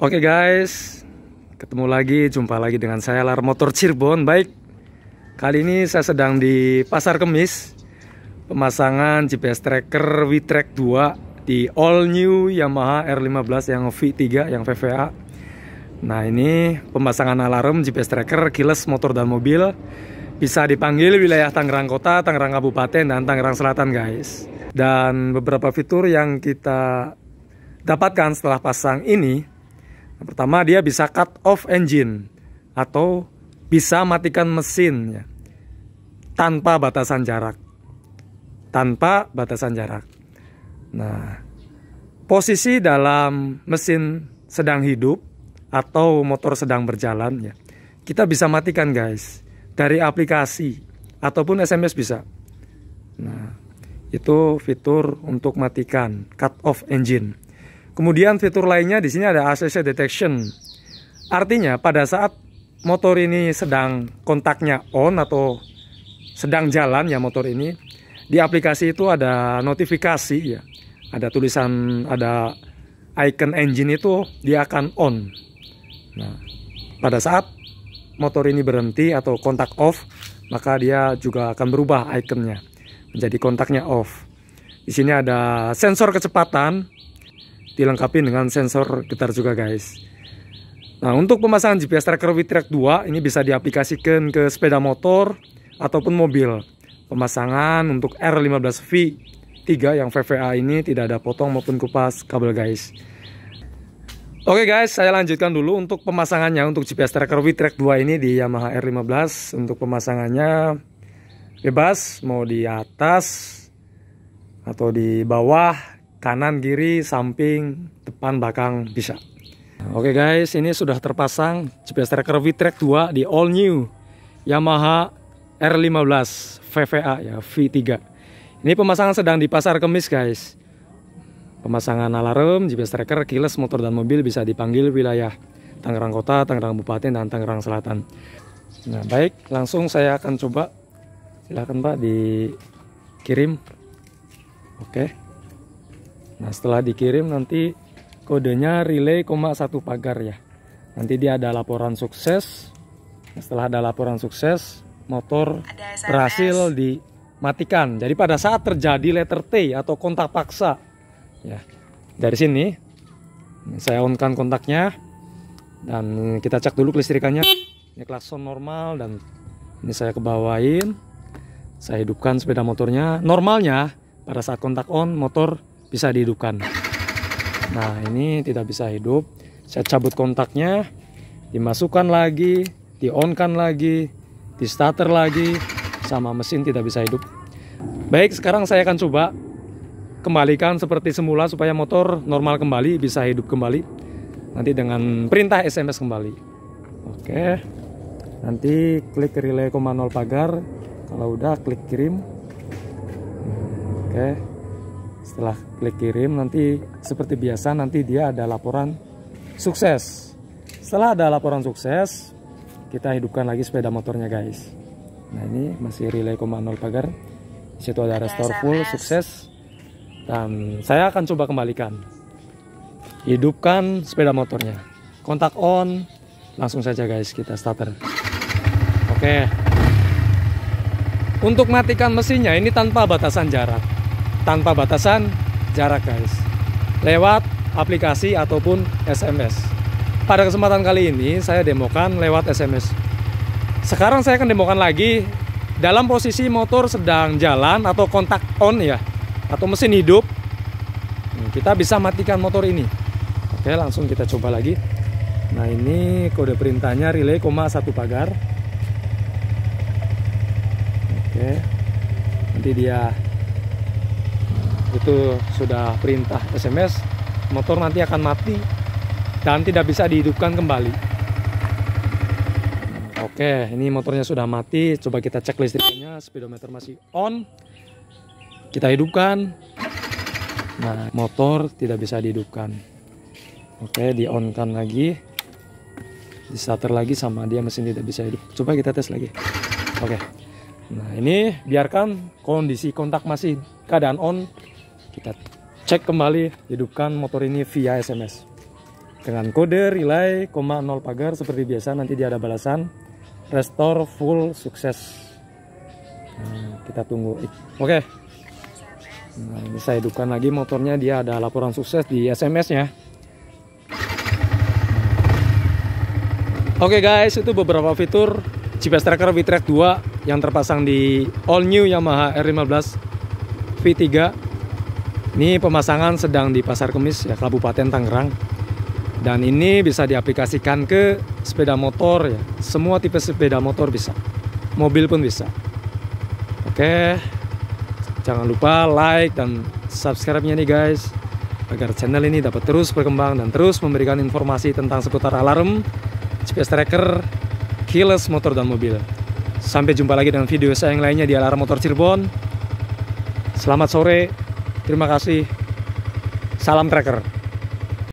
Oke okay guys, ketemu lagi, jumpa lagi dengan saya Lar Motor Cirebon. Baik, kali ini saya sedang di Pasar Kemis, pemasangan GPS Tracker Witrack 2 di all new Yamaha R15 yang V3 yang VVA. Nah ini pemasangan alarm GPS Tracker, kilas motor dan mobil bisa dipanggil wilayah Tangerang Kota, Tangerang Kabupaten, dan Tangerang Selatan guys. Dan beberapa fitur yang kita dapatkan setelah pasang ini pertama dia bisa cut off engine atau bisa matikan mesin ya, tanpa batasan jarak. Tanpa batasan jarak. Nah, posisi dalam mesin sedang hidup atau motor sedang berjalan ya. Kita bisa matikan guys dari aplikasi ataupun SMS bisa. Nah, itu fitur untuk matikan cut off engine. Kemudian fitur lainnya di sini ada ACC detection. Artinya pada saat motor ini sedang kontaknya on atau sedang jalan ya motor ini, di aplikasi itu ada notifikasi ya. Ada tulisan ada icon engine itu dia akan on. Nah, pada saat motor ini berhenti atau kontak off, maka dia juga akan berubah ikonnya menjadi kontaknya off. Di sini ada sensor kecepatan, dilengkapi dengan sensor getar juga guys nah untuk pemasangan GPS tracker Witrek 2 ini bisa diaplikasikan ke sepeda motor ataupun mobil pemasangan untuk R15V 3 yang VVA ini tidak ada potong maupun kupas kabel guys Oke guys, saya lanjutkan dulu untuk pemasangannya untuk GPS tracker Witrek 2 ini di Yamaha R15 untuk pemasangannya bebas mau di atas atau di bawah kanan, kiri, samping, depan, belakang bisa. Oke okay guys, ini sudah terpasang GPS tracker V-Track 2 di all new Yamaha R15 VVA ya, V3. Ini pemasangan sedang di pasar Kemis guys. Pemasangan alarm, GPS tracker, kiles motor dan mobil bisa dipanggil wilayah Tangerang Kota, Tangerang kabupaten dan Tangerang Selatan. Nah, baik, langsung saya akan coba silakan Pak dikirim. Oke. Okay. Nah setelah dikirim nanti kodenya relay koma satu pagar ya. Nanti dia ada laporan sukses. Nah, setelah ada laporan sukses, motor berhasil dimatikan. Jadi pada saat terjadi letter T atau kontak paksa, ya dari sini saya onkan kontaknya dan kita cek dulu kelistrikannya. Ini klakson normal dan ini saya kebawain. Saya hidupkan sepeda motornya. Normalnya pada saat kontak on motor bisa dihidupkan. Nah, ini tidak bisa hidup. Saya cabut kontaknya, dimasukkan lagi, di-on-kan lagi, di starter lagi, sama mesin tidak bisa hidup. Baik, sekarang saya akan coba kembalikan seperti semula supaya motor normal kembali, bisa hidup kembali. Nanti dengan perintah SMS kembali. Oke. Nanti klik relay komando pagar. Kalau udah klik kirim. Oke. Setelah klik kirim nanti seperti biasa nanti dia ada laporan sukses. Setelah ada laporan sukses, kita hidupkan lagi sepeda motornya guys. Nah ini masih relay komando pagar. situ ada restore full sukses. Dan saya akan coba kembalikan. Hidupkan sepeda motornya. Kontak on, langsung saja guys kita starter. Oke. Okay. Untuk matikan mesinnya ini tanpa batasan jarak tanpa batasan jarak guys lewat aplikasi ataupun SMS pada kesempatan kali ini saya demokan lewat SMS sekarang saya akan demokan lagi dalam posisi motor sedang jalan atau kontak on ya atau mesin hidup nah, kita bisa matikan motor ini oke langsung kita coba lagi nah ini kode perintahnya relay koma satu pagar oke nanti dia itu sudah perintah SMS motor nanti akan mati dan tidak bisa dihidupkan kembali oke ini motornya sudah mati coba kita cek listriknya speedometer masih on kita hidupkan nah motor tidak bisa dihidupkan oke di on kan lagi di starter lagi sama dia mesin tidak bisa hidup coba kita tes lagi oke nah ini biarkan kondisi kontak masih keadaan on kita cek kembali hidupkan motor ini via SMS dengan kode relay 0 pagar seperti biasa nanti dia ada balasan restore full sukses nah, kita tunggu oke okay. nah, ini saya hidupkan lagi motornya dia ada laporan sukses di SMS nya oke guys itu beberapa fitur GPS Tracker V-Track 2 yang terpasang di all new Yamaha R15 V3 ini pemasangan sedang di Pasar Kemis ya Kabupaten Tangerang. Dan ini bisa diaplikasikan ke sepeda motor ya. Semua tipe sepeda motor bisa. Mobil pun bisa. Oke. Jangan lupa like dan subscribe-nya nih guys. Agar channel ini dapat terus berkembang dan terus memberikan informasi tentang seputar alarm, GPS tracker, keyless motor dan mobil. Sampai jumpa lagi dengan video saya yang lainnya di Alarm Motor Cirebon. Selamat sore. Terima kasih. Salam tracker.